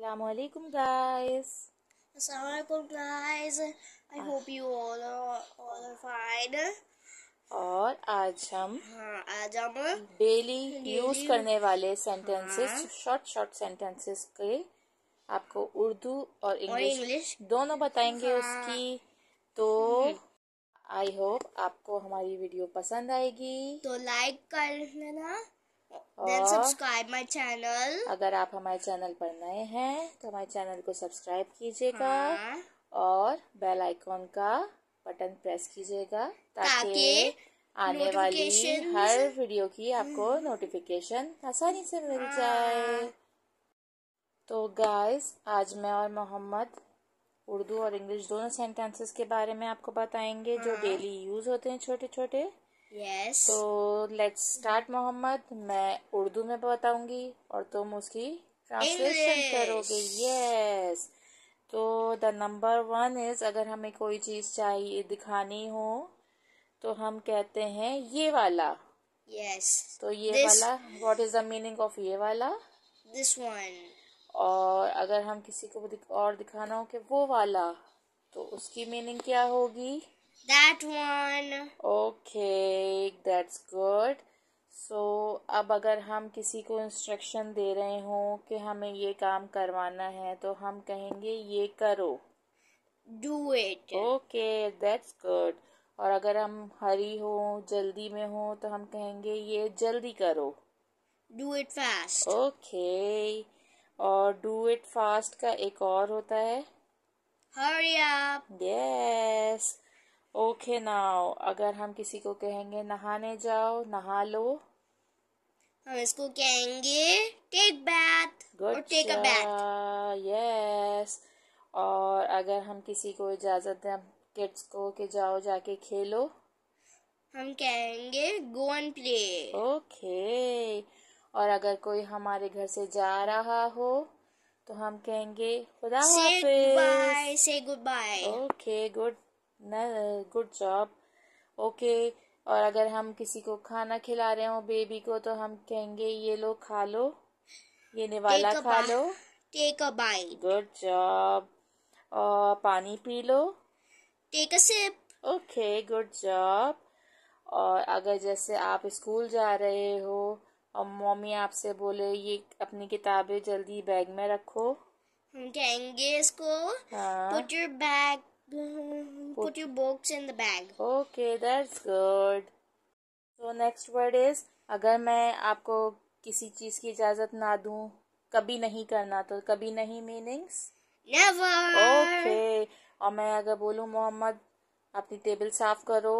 Assalamu alaikum guys. Assalamu alaikum guys. I ah. hope you all are all are fine. और आज हम हाँ, आज हम डेली यूज करने वाले सेंटेंसेस शॉर्ट शॉर्ट सेंटेंसेस के आपको उर्दू और इंग्लिश दोनों बताएंगे हाँ, उसकी तो आई होप आपको हमारी वीडियो पसंद आएगी तो लाइक कर लेना then subscribe my channel. अगर आप हमारे चैनल पर नए हैं तो हमारे चैनल को सब्सक्राइब कीजिएगा हाँ। और बेल आइकॉन का बटन प्रेस कीजिएगा ताकि आने वाली हर वीडियो की आपको नोटिफिकेशन हम्म। आसानी से मिल हाँ। जाए तो गाइस आज मैं और मोहम्मद उर्दू और इंग्लिश दोनों सेंटेंसेस के बारे में आपको बताएंगे जो डेली हाँ। यूज होते हैं छोटे छोटे यस तो लेट्स स्टार्ट मोहम्मद मैं उर्दू में बताऊंगी और तुम उसकी ट्रांसलेशन करोगे यस तो द नंबर वन इज अगर हमें कोई चीज चाहिए दिखानी हो तो हम कहते हैं ये वाला यस तो ये वाला what is the meaning of ये वाला दिस वन और अगर हम किसी को और दिखाना हो कि वो वाला तो उसकी मीनिंग क्या होगी that one okay that's good so so, अब अगर हम किसी को इंस्ट्रक्शन दे रहे हों कि हमें ये काम करवाना है तो हम कहेंगे ये करो do it okay that's good और अगर हम हरी हो जल्दी में हो तो हम कहेंगे ये जल्दी करो डू इट फास्ट ओके और डू इट फास्ट का एक और होता है hurry up yes yes. Okay now अगर हम किसी को कहेंगे नहाने जाओ नहा लो हम इसको कहेंगे टेक बैथ और टेक अ बैथ यस और अगर हम किसी को इजाजत दें किड्स को कि जाओ जाके खेलो हम कहेंगे गो एंड प्ले ओके और अगर कोई हमारे घर से जा रहा हो तो हम कहेंगे खुदा हाफिज से गुड बाय ओके गुड न गुड जॉब ओके और अगर हम किसी को खाना खिला रहे हो बेबी को तो हम कहेंगे ये लो खा लो ये निवाला खा लो take a bite good job और पानी पी लो take a sip okay good job और अगर जैसे आप स्कूल जा रहे हो और मम्मी आपसे बोले ये अपनी किताबें जल्दी बैग में रखो हम कहेंगे इसको put your bag put your books in the bag okay that's good so next word is अगर मैं आपको किसी चीज की इजाजत ना दूं कभी नहीं करना तो कभी नहीं मीनिंग्स नेवर ओके और मैं अगर बोलूं मोहम्मद अपनी टेबल साफ करो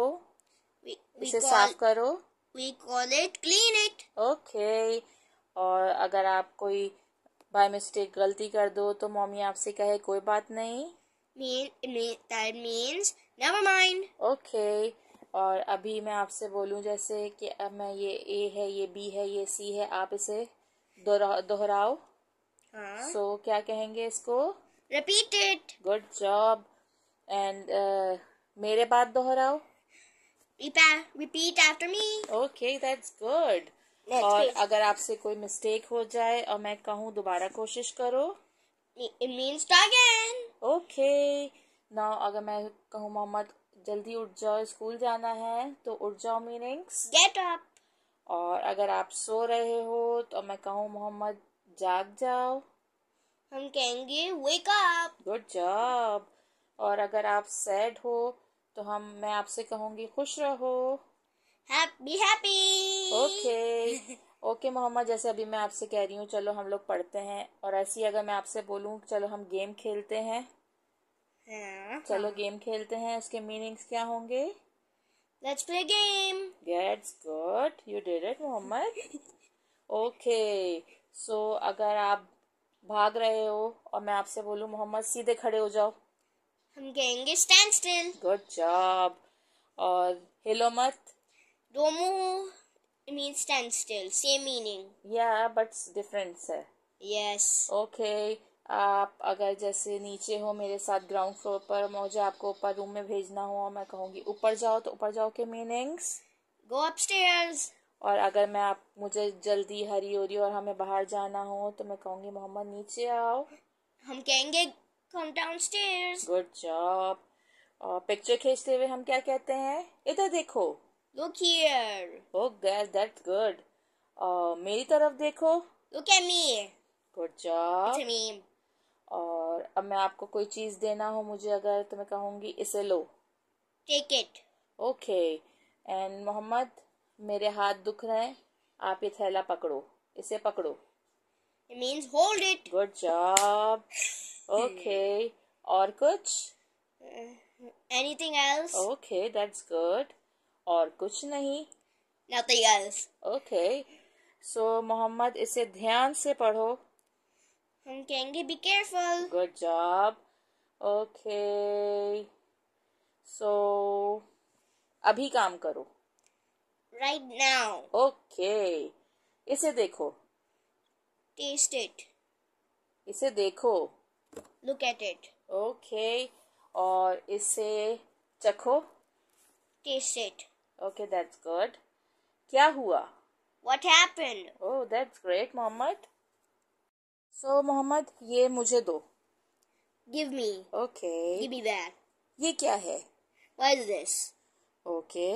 we, we इसे call, साफ करो we call it clean it okay और अगर आप कोई बाय मिस्टेक गलती कर दो तो मम्मी आपसे कहे कोई बात नहीं mean, mean that means never mind. Okay. और अभी मैं आपसे बोलूं जैसे कि अब मैं ये ए है ये बी है ये सी है आप इसे दोहराओ हाँ सो so, क्या कहेंगे इसको repeat it good job and मेरे बाद दोहराओ repeat after me okay that's good और please. अगर आपसे कोई मिस्टेक हो जाए और मैं कहूँ दोबारा कोशिश करो it means again okay now अगर मैं कहूँ मोहम्मद जल्दी उठ जाओ स्कूल जाना है तो उठ जाओ मीनिंग्स गेट अप और अगर आप सो रहे हो तो मैं कहूँ मोहम्मद जाग जाओ हम कहेंगे वेक अप गुड जॉब और अगर आप सैड हो तो हम मैं आपसे कहूँगी खुश रहो happy happy okay okay Mohammad जैसे अभी मैं आपसे कह रही हूँ चलो हम लोग पढ़ते हैं और ऐसी अगर मैं आपसे बोलूँ चलो हम गेम खेलते हैं हाँ, चलो हाँ. गेम खेलते हैं उसके मीनिंग्स क्या होंगे let's play game gets good you did it Mohammad okay so अगर आप भाग रहे हो और मैं आपसे बोलूँ मोहम्मद सीधे खड़े हो जाओ हम कहेंगे स्टैंड स्टिल गुड जॉब और हिलो मत डोमू It means stand still. Same meaning. Yeah, but difference है. Yes. Okay. आप अगर जैसे नीचे हो मेरे साथ ग्राउंड फ्लोर पर मुझे आपको ऊपर रूम में भेजना हो और मैं कहूँगी ऊपर जाओ तो ऊपर जाओ के मीनिंग्स गो अपस्टेयर्स और अगर मैं आप मुझे जल्दी हरी हो रही और हमें बाहर जाना हो तो मैं कहूँगी मोहम्मद नीचे आओ हम कहेंगे come downstairs good job और पिक्चर खींचते हुए हम क्या कहते हैं इधर देखो Look here. Oh, guys, that's good. Uh, मेरी तरफ देखो. Look at me. Good job. It's me. और अब मैं आपको कोई चीज देना हो मुझे अगर तो मैं कहूँगी इसे लो take it okay and Mohammad मेरे हाथ दुख रहे हैं आप ये थैला पकड़ो इसे पकड़ो it means hold it good job okay और कुछ anything else okay that's good और कुछ नहीं Nothing else. Okay. So Mohammad इसे ध्यान से पढ़ो हम कहेंगे be careful good job okay so अभी काम करो राइट नाउ ओके इसे देखो टेस्ट इट इसे देखो लुक एट इट ओके और इसे चखो taste it Okay, that's good. क्या हुआ? What happened? Oh, that's great, Mohammed. So, Mohammed, ये मुझे दो. Give me. Okay. Give me that. ये क्या है? What is this? Okay.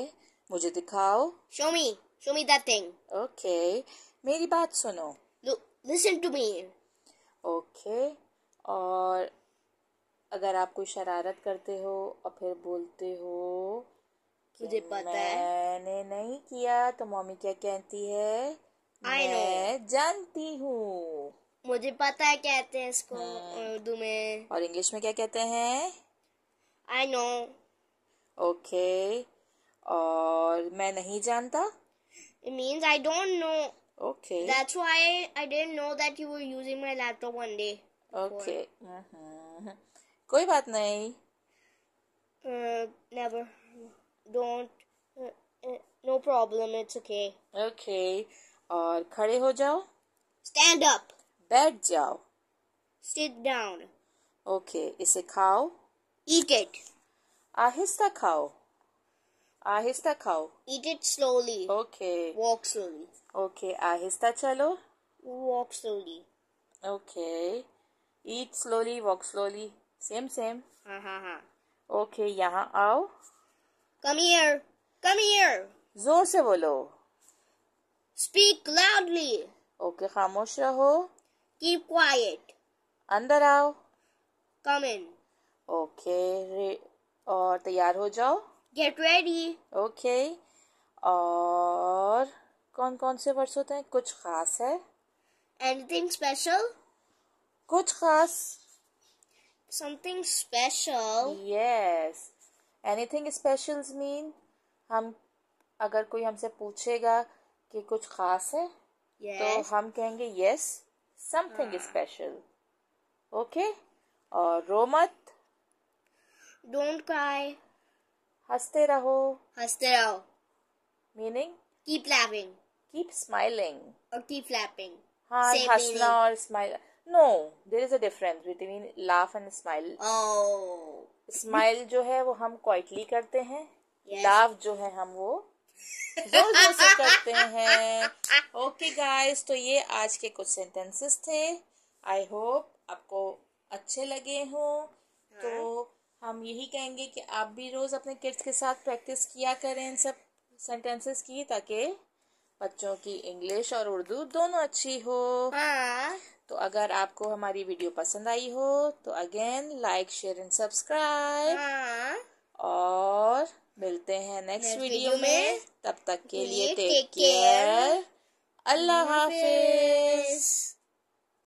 मुझे दिखाओ. Show me. Show me that thing. Okay. मेरी बात सुनो. Look, listen to me. Okay. और अगर आप कोई शरारत करते हो और फिर बोलते हो तुझे पता है मैंने नहीं किया तो मम्मी क्या कहती है मैं जानती हूँ मुझे पता है कहते हैं इसको हाँ। उर्दू में और इंग्लिश में क्या कहते हैं आई नो ओके और मैं नहीं जानता it means I don't know okay that's why I didn't know that you were using my laptop one day okay hmm. कोई बात नहीं never uh, don't no problem it's okay okay और खड़े हो जाओ स्टैंड अप बैठ जाओ sit down okay इसे खाओ ईट इट आहिस्ता खाओ आहिस्ता खाओ eat it slowly okay walk slowly okay आहिस्ता चलो walk slowly okay eat slowly walk slowly same same हाँ हाँ हाँ ओके यहाँ आओ कम हियर कम हियर जोर से बोलो स्पीक लाउडली ओके खामोश रहो कीप क्वाइट अंदर आओ कम इन ओके और तैयार हो जाओ गेट रेडी ओके और कौन कौन से वर्ड्स होते हैं कुछ खास है एनीथिंग स्पेशल कुछ खास something special yes anything specials mean हम अगर कोई हमसे पूछेगा कि कुछ खास है तो yes. तो हम कहेंगे यस समथिंग स्पेशल ओके और रोमत डोंट क्राई हंसते रहो हंसते रहो meaning keep laughing keep smiling और कीप लैपिंग हाँ हंसना और smile no there is a difference between laugh and smile smile जो है वो हम क्वाइटली करते हैं लाफ yes. जो है हम वो जोर जोर से करते हैं ओके okay गाइस तो ये आज के कुछ सेंटेंसेस थे आई होप आपको अच्छे लगे हों तो हाँ। हम यही कहेंगे कि आप भी रोज़ अपने किड्स के साथ प्रैक्टिस किया करें इन सब सेंटेंसेस की ताकि बच्चों की इंग्लिश और उर्दू दोनों अच्छी हो हाँ। तो अगर आपको हमारी वीडियो पसंद आई हो तो again like share and subscribe और मिलते हैं नेक्स्ट वीडियो में तब तक के लिए टेक केयर अल्लाह हाफिज